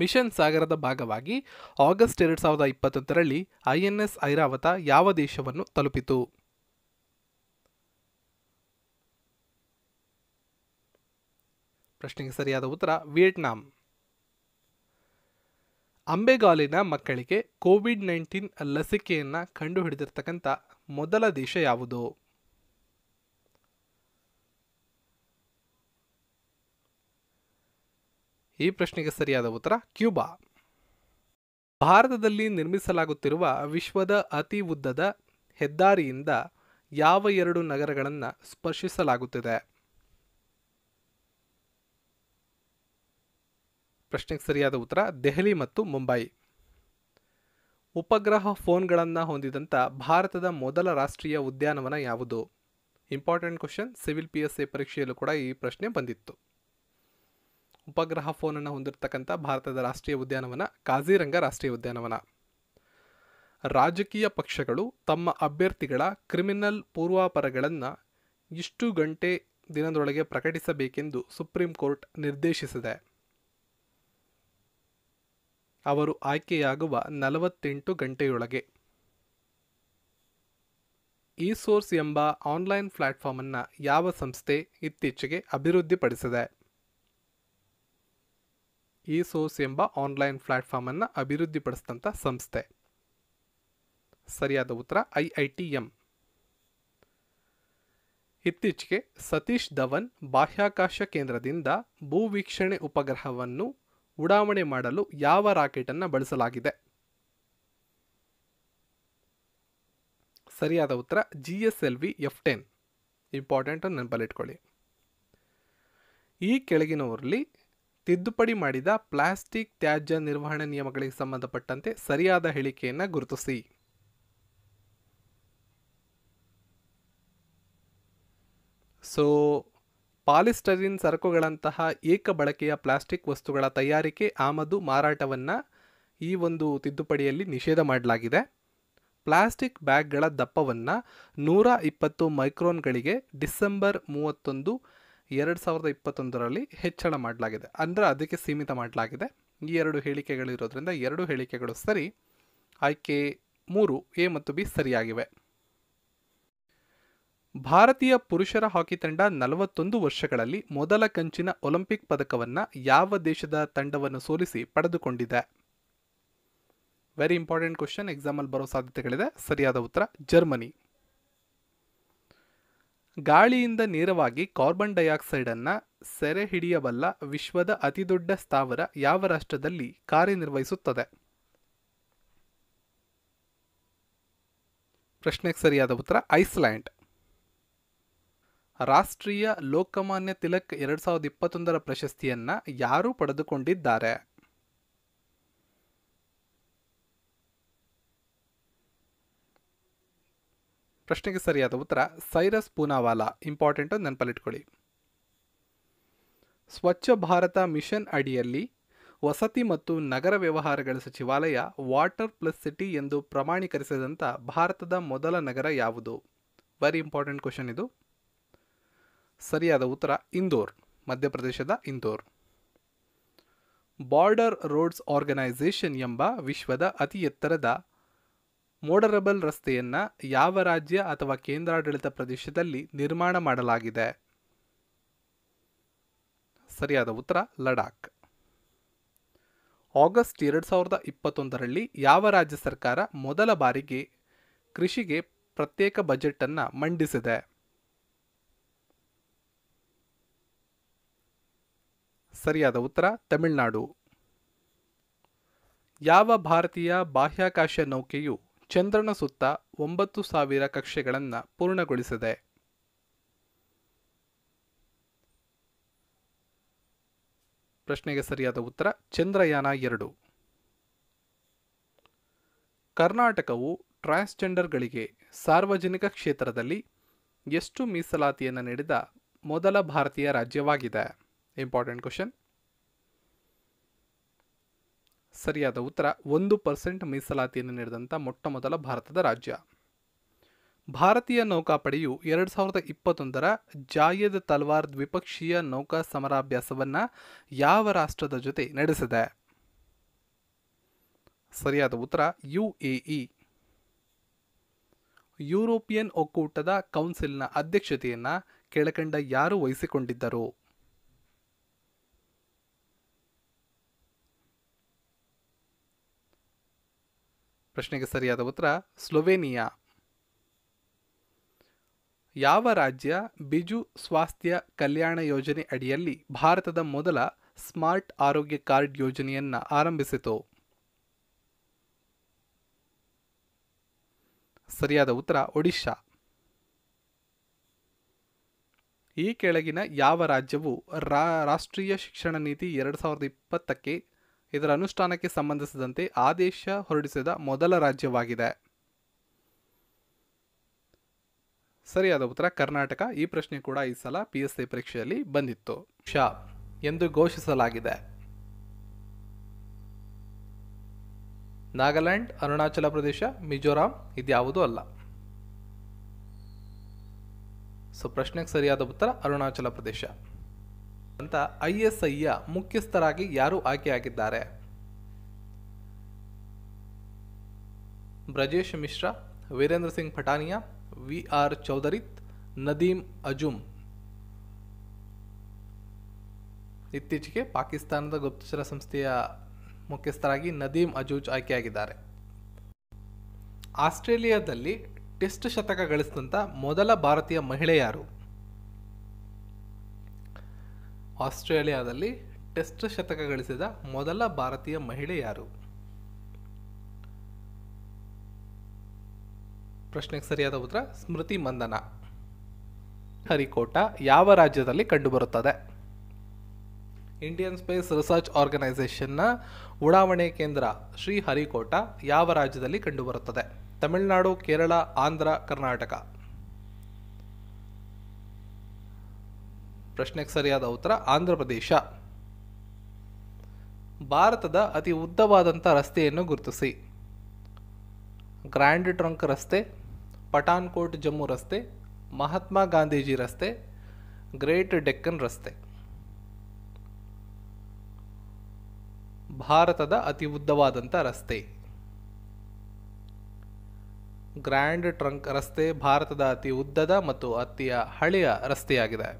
mission ಸಾಗರದ ಭಾಗವಾಗಿ August ಎರಡು ಸಾವಿರದ ಇಪ್ಪತ್ತೊಂದರಲ್ಲಿ ಐಎನ್ಎಸ್ ಐರಾವತ ಯಾವ ದೇಶವನ್ನು ತಲುಪಿತು ಪ್ರಶ್ನೆಗೆ ಸರಿಯಾದ ಉತ್ತರ ವಿಯೆಟ್ನಾಂ ಅಂಬೆಗಾಲಿನ ಮಕ್ಕಳಿಗೆ ಕೋವಿಡ್ ನೈನ್ಟೀನ್ ಲಸಿಕೆಯನ್ನು ಕಂಡುಹಿಡಿದಿರತಕ್ಕಂಥ ಮೊದಲ ದೇಶ ಯಾವುದು ಈ ಪ್ರಶ್ನೆಗೆ ಸರಿಯಾದ ಉತ್ತರ ಕ್ಯೂಬಾ ಭಾರತದಲ್ಲಿ ನಿರ್ಮಿಸಲಾಗುತ್ತಿರುವ ವಿಶ್ವದ ಅತಿ ಉದ್ದದ ಹೆದ್ದಾರಿಯಿಂದ ಯಾವ ಎರಡು ನಗರಗಳನ್ನು ಸ್ಪರ್ಶಿಸಲಾಗುತ್ತಿದೆ ಪ್ರಶ್ನೆಗೆ ಸರಿಯಾದ ಉತ್ತರ ದೆಹಲಿ ಮತ್ತು ಮುಂಬೈ ಉಪಗ್ರಹ ಫೋನ್ಗಳನ್ನು ಹೊಂದಿದಂಥ ಭಾರತದ ಮೊದಲ ರಾಷ್ಟ್ರೀಯ ಉದ್ಯಾನವನ ಯಾವುದು important question civil P S A ಪರೀಕ್ಷೆಯಲ್ಲೂ ಕೂಡ ಈ ಪ್ರಶ್ನೆ ಬಂದಿತ್ತು ಉಪಗ್ರಹ ಫೋನನ್ನು ಹೊಂದಿರತಕ್ಕಂಥ ಭಾರತದ ರಾಷ್ಟ್ರೀಯ ಉದ್ಯಾನವನ ಕಾಜಿರಂಗ ರಾಷ್ಟ್ರೀಯ ಉದ್ಯಾನವನ ರಾಜಕೀಯ ಪಕ್ಷಗಳು ತಮ್ಮ ಅಭ್ಯರ್ಥಿಗಳ ಕ್ರಿಮಿನಲ್ ಪೂರ್ವಾಪರಗಳನ್ನು ಇಷ್ಟು ಗಂಟೆ ದಿನದೊಳಗೆ ಪ್ರಕಟಿಸಬೇಕೆಂದು ಸುಪ್ರೀಂ ಕೋರ್ಟ್ ನಿರ್ದೇಶಿಸಿದೆ ಅವರು ಆಯ್ಕೆಯಾಗುವ ನಲವತ್ತೆಂಟು ಗಂಟೆಯೊಳಗೆ ಈ ಸೋರ್ಸ್ ಎಂಬ ಆನ್ಲೈನ್ ಪ್ಲಾಟ್ಫಾರ್ಮನ್ನು ಯಾವ ಸಂಸ್ಥೆ ಇತ್ತೀಚೆಗೆ ಅಭಿವೃದ್ಧಿಪಡಿಸಿದೆ ಈಸೋಸ್ ಎಂಬ ಆನ್ಲೈನ್ ಪ್ಲಾಟ್ಫಾರ್ಮ್ ಅನ್ನು ಅಭಿವೃದ್ಧಿಪಡಿಸಿದಂಥ ಸಂಸ್ಥೆ ಸರಿಯಾದ ಉತ್ತರ ಐ ಐ ಟಿ ಎಂ ಇತ್ತೀಚೆಗೆ ಸತೀಶ್ ಧವನ್ ಬಾಹ್ಯಾಕಾಶ ಕೇಂದ್ರದಿಂದ ಭೂವೀಕ್ಷಣೆ ಉಪಗ್ರಹವನ್ನು ಉಡಾವಣೆ ಮಾಡಲು ಯಾವ ರಾಕೆಟನ್ನು ಬಳಸಲಾಗಿದೆ ಸರಿಯಾದ ಉತ್ತರ G S L V F ten important ನೆನಪಲ್ಲಿಟ್ಕೊಳ್ಳಿ ಈ ಕೆಳಗಿನವರಲ್ಲಿ ತಿದ್ದುಪಡಿ ಮಾಡಿದ ಪ್ಲಾಸ್ಟಿಕ್ ತ್ಯಾಜ್ಯ ನಿರ್ವಹಣೆ ನಿಯಮಗಳಿಗೆ ಸಂಬಂಧಪಟ್ಟಂತೆ ಸರಿಯಾದ ಹೇಳಿಕೆಯನ್ನು ಗುರುತಿಸಿ ಸೊ ಪಾಲಿಸ್ಟರಿನ್ ಸರಕುಗಳಂತಹ ಏಕ ಬಳಕೆಯ ಪ್ಲಾಸ್ಟಿಕ್ ವಸ್ತುಗಳ ತಯಾರಿಕೆ ಆಮದು ಮಾರಾಟವನ್ನು ಈ ಒಂದು ತಿದ್ದುಪಡಿಯಲ್ಲಿ ನಿಷೇಧ ಮಾಡಲಾಗಿದೆ ಪ್ಲಾಸ್ಟಿಕ್ ಬ್ಯಾಗ್ಗಳ ದಪ್ಪವನ್ನು ನೂರ ಇಪ್ಪತ್ತು ಮೈಕ್ರೋನ್ಗಳಿಗೆ ಡಿಸೆಂಬರ್ ಮೂವತ್ತೊಂದು ಎರಡು ಸಾವಿರದ ಇಪ್ಪತ್ತೊಂದರಲ್ಲಿ ಹೆಚ್ಚಳ ಮಾಡಲಾಗಿದೆ ಅಂದರೆ ಅದಕ್ಕೆ ಸೀಮಿತ ಮಾಡಲಾಗಿದೆ ಈ ಎರಡು ಹೇಳಿಕೆಗಳಿರೋದ್ರಿಂದ ಎರಡು ಹೇಳಿಕೆಗಳು ಸರಿ ಆಯ್ಕೆ ಮೂರು ಎ ಮತ್ತು ಬಿ ಸರಿಯಾಗಿವೆ ಭಾರತೀಯ ಪುರುಷರ ಹಾಕಿ ತಂಡ ನಲವತ್ತೊಂದು ವರ್ಷಗಳಲ್ಲಿ ಮೊದಲ ಕಂಚಿನ ಒಲಿಂಪಿಕ್ ಪದಕವನ್ನು ಯಾವ ದೇಶದ ತಂಡವನ್ನು ಸೋಲಿಸಿ ಪಡೆದುಕೊಂಡಿದೆ ವೆರಿ ಇಂಪಾರ್ಟೆಂಟ್ ಕ್ವಶನ್ ಎಕ್ಸಾಮಲ್ಲಿ ಬರೋ ಸಾಧ್ಯತೆಗಳಿದೆ ಸರಿಯಾದ ಉತ್ತರ ಜರ್ಮನಿ ಗಾಳಿಯಿಂದ ನೇರವಾಗಿ ಕಾರ್ಬನ್ ಡೈಆಕ್ಸೈಡನ್ನು ಸೆರೆ ಹಿಡಿಯಬಲ್ಲ ವಿಶ್ವದ ಅತಿದೊಡ್ಡ ಸ್ಥಾವರ ಯಾವ ರಾಷ್ಟ್ರದಲ್ಲಿ ಕಾರ್ಯನಿರ್ವಹಿಸುತ್ತದೆ ಪ್ರಶ್ನೆಗೆ ಸರಿಯಾದ ಉತ್ತರ ಐಸ್ಲ್ಯಾಂಡ್ ರಾಷ್ಟ್ರೀಯ ಲೋಕಮಾನ್ಯ ತಿಲಕ್ ಎರಡು ಸಾವಿರದ ಇಪ್ಪತ್ತೊಂದರ ಪ್ರಶಸ್ತಿಯನ್ನು ಯಾರು ಪಡೆದುಕೊಂಡಿದ್ದಾರೆ ಪ್ರಶ್ನೆಗೆ ಸರಿಯಾದ ಉತ್ತರ ಸೈರಸ್ ಪೂನಾವಾಲಾ ಇಂಪಾರ್ಟೆಂಟ್ ನೆನಪಲ್ಲಿಟ್ಕೊಳ್ಳಿ ಸ್ವಚ್ಛ ಭಾರತ ಮಿಷನ್ ಅಡಿಯಲ್ಲಿ ವಸತಿ ಮತ್ತು ನಗರ ವ್ಯವಹಾರಗಳ ಸಚಿವಾಲಯ ವಾಟರ್ ಪ್ಲಸ್ ಸಿಟಿ ಎಂದು ಪ್ರಮಾಣೀಕರಿಸಿದಂಥ ಭಾರತದ ಮೊದಲ ನಗರ ಯಾವುದು ವೆರಿ ಇಂಪಾರ್ಟೆಂಟ್ ಕ್ವಶನ್ ಇದು ಸರಿಯಾದ ಉತ್ತರ ಇಂದೋರ್ ಮಧ್ಯಪ್ರದೇಶದ ಇಂದೋರ್ ಬಾರ್ಡರ್ ರೋಡ್ಸ್ ಆರ್ಗನೈಸೇಷನ್ ಎಂಬ ವಿಶ್ವದ ಅತಿ ಎತ್ತರದ ಮೋಡರಬಲ್ ರಸ್ತೆಯನ್ನು ಯಾವ ರಾಜ್ಯ ಅಥವಾ ಕೇಂದ್ರಾಡಳಿತ ಪ್ರದೇಶದಲ್ಲಿ ನಿರ್ಮಾಣ ಮಾಡಲಾಗಿದೆ ಸರಿಯಾದ ಉತ್ತರ ಲಡಾಖ್ ಆಗಸ್ಟ್ ಎರಡು ಸಾವಿರದ ಇಪ್ಪತ್ತೊಂದರಲ್ಲಿ ಯಾವ ರಾಜ್ಯ ಸರ್ಕಾರ ಮೊದಲ ಬಾರಿಗೆ ಕೃಷಿಗೆ ಪ್ರತ್ಯೇಕ ಬಜೆಟನ್ನು ಮಂಡಿಸಿದೆ ಸರಿಯಾದ ಉತ್ತರ ತಮಿಳುನಾಡು ಯಾವ ಭಾರತೀಯ ಬಾಹ್ಯಾಕಾಶ ನೌಕೆಯು ಚಂದ್ರನ ಸುತ್ತ ಒಂಬತ್ತು ಸಾವಿರ ಕಕ್ಷೆಗಳನ್ನು ಪೂರ್ಣಗೊಳಿಸಿದೆ ಪ್ರಶ್ನೆಗೆ ಸರಿಯಾದ ಉತ್ತರ ಚಂದ್ರಯಾನ ಎರಡು ಕರ್ನಾಟಕವು ಟ್ರಾನ್ಸ್ಜೆಂಡರ್ಗಳಿಗೆ ಸಾರ್ವಜನಿಕ ಕ್ಷೇತ್ರದಲ್ಲಿ ಎಷ್ಟು ಮೀಸಲಾತಿಯನ್ನು ನೀಡಿದ ಮೊದಲ ಭಾರತೀಯ ರಾಜ್ಯವಾಗಿದೆ ಇಂಪಾರ್ಟೆಂಟ್ ಕ್ವಶನ್ ಸರಿಯಾದ ಉತ್ತರ ಒಂದು ಪರ್ಸೆಂಟ್ ಮೀಸಲಾತಿಯನ್ನು ನೀಡಿದಂಥ ಮೊಟ್ಟಮೊದಲ ಭಾರತದ ರಾಜ್ಯ ಭಾರತೀಯ ನೌಕಾಪಡೆಯು ಎರಡು ಸಾವಿರದ ಇಪ್ಪತ್ತೊಂದರ ಜಾಯದ್ ತಲ್ವಾರ್ ದ್ವಿಪಕ್ಷೀಯ ನೌಕಾ ಸಮರಾಭ್ಯಾಸವನ್ನು ಯಾವ ರಾಷ್ಟ್ರದ ಜೊತೆ ನಡೆಸಿದೆ ಸರಿಯಾದ ಉತ್ತರ ಯುಎಇ ಯುರೋಪಿಯನ್ ಒಕ್ಕೂಟದ ಕೌನ್ಸಿಲ್ನ ಅಧ್ಯಕ್ಷತೆಯನ್ನು ಕೆಳಕಂಡ ಯಾರು ವಹಿಸಿಕೊಂಡಿದ್ದರು ಪ್ರಶ್ನೆಗೆ ಸರಿಯಾದ ಉತ್ತರ ಸ್ಲೋವೇನಿಯಾ ಯಾವ ರಾಜ್ಯ ಬಿಜು ಸ್ವಾಸ್ಥ್ಯ ಕಲ್ಯಾಣ ಯೋಜನೆ ಅಡಿಯಲ್ಲಿ ಭಾರತದ ಮೊದಲ ಸ್ಮಾರ್ಟ್ ಆರೋಗ್ಯ ಕಾರ್ಡ್ ಯೋಜನೆಯನ್ನು ಆರಂಭಿಸಿತು ಸರಿಯಾದ ಉತ್ತರ ಒಡಿಶಾ ಈ ಕೆಳಗಿನ ಯಾವ ರಾಜ್ಯವು ರಾಷ್ಟ್ರೀಯ ಶಿಕ್ಷಣ ನೀತಿ ಎರಡು ಸಾವಿರದ ಇಪ್ಪತ್ತಕ್ಕೆ ಇದರ ಅನುಷ್ಠಾನಕ್ಕೆ ಸಂಬಂಧಿಸಿದಂತೆ ಆದೇಶ ಹೊರಡಿಸಿದ ಮೊದಲ ರಾಜ್ಯವಾಗಿದೆ ಸರಿಯಾದ ಉತ್ತರ ಕರ್ನಾಟಕ ಈ ಪ್ರಶ್ನೆ ಕೂಡ ಈ ಸಲ ಪಿ ಎಸ್ ಸಿ ಪರೀಕ್ಷೆಯಲ್ಲಿ ಬಂದಿತ್ತು ಶಾ ಎಂದು ಘೋಷಿಸಲಾಗಿದೆ ನಾಗಾಲ್ಯಾಂಡ್ ಅರುಣಾಚಲ ಪ್ರದೇಶ ಮಿಜೋರಾಂ ಇದ್ಯಾವುದೂ ಅಲ್ಲ ಸೊ ಪ್ರಶ್ನೆಗೆ ಸರಿಯಾದ ಉತ್ತರ ಅರುಣಾಚಲ ಪ್ರದೇಶ ಅಂತ ಐಎಸ್ಐಯ ಮುಖ್ಯಸ್ಥರಾಗಿ ಯಾರು ಆಯ್ಕೆಯಾಗಿದ್ದಾರೆ ಬ್ರಜೇಶ್ ಮಿಶ್ರಾ ವೀರೇಂದ್ರ ಸಿಂಗ್ ಪಠಾನಿಯಾ ವಿ ಆರ್ ಚೌಧರಿತ್ ನದೀಮ್ ಅಜುಮ್ ಇತ್ತೀಚೆಗೆ ಪಾಕಿಸ್ತಾನದ ಗುಪ್ತಚರ ಸಂಸ್ಥೆಯ ಮುಖ್ಯಸ್ಥರಾಗಿ ನದೀಮ್ ಅಜೂಜ್ ಆಯ್ಕೆಯಾಗಿದ್ದಾರೆ ಆಸ್ಟ್ರೇಲಿಯಾದಲ್ಲಿ ಟೆಸ್ಟ್ ಶತಕ ಗಳಿಸಿದಂಥ ಮೊದಲ ಭಾರತೀಯ ಮಹಿಳೆ ಆಸ್ಟ್ರೇಲಿಯಾದಲ್ಲಿ ಟೆಸ್ಟ್ ಶತಕ ಗಳಿಸಿದ ಮೊದಲ ಭಾರತೀಯ ಮಹಿಳೆ ಯಾರು ಪ್ರಶ್ನೆಗೆ ಸರಿಯಾದ ಉತ್ತರ ಸ್ಮೃತಿ ಮಂದನ ಹರಿಕೋಟ ಯಾವ ರಾಜ್ಯದಲ್ಲಿ ಕಂಡುಬರುತ್ತದೆ ಇಂಡಿಯನ್ ಸ್ಪೇಸ್ ರಿಸರ್ಚ್ ಆರ್ಗನೈಸೇಷನ್ನ ಉಡಾವಣೆ ಕೇಂದ್ರ ಶ್ರೀ ಹರಿಕೋಟ ಯಾವ ರಾಜ್ಯದಲ್ಲಿ ಕಂಡುಬರುತ್ತದೆ ತಮಿಳುನಾಡು ಕೇರಳ ಆಂಧ್ರ ಕರ್ನಾಟಕ ಪ್ರಶ್ನೆಗೆ ಸರಿಯಾದ ಉತ್ತರ ಆಂಧ್ರ ಪ್ರದೇಶ ಭಾರತದ ಅತಿ ಉದ್ದವಾದಂಥ ರಸ್ತೆಯನ್ನು ಗುರುತಿಸಿ ಗ್ರ್ಯಾಂಡ್ ಟ್ರಂಕ್ ರಸ್ತೆ ಪಠಾನ್ಕೋಟ್ ಜಮ್ಮು ರಸ್ತೆ ಮಹಾತ್ಮ ಗಾಂಧೀಜಿ ರಸ್ತೆ ಗ್ರೇಟ್ ಡೆಕ್ಕನ್ ರಸ್ತೆ ಭಾರತದ ಅತಿ ಉದ್ದವಾದಂಥ ರಸ್ತೆ ಗ್ರ್ಯಾಂಡ್ ಟ್ರಂಕ್ ರಸ್ತೆ ಭಾರತದ ಅತಿ ಉದ್ದದ ಮತ್ತು ಅತಿಯ ಹಳೆಯ ರಸ್ತೆಯಾಗಿದೆ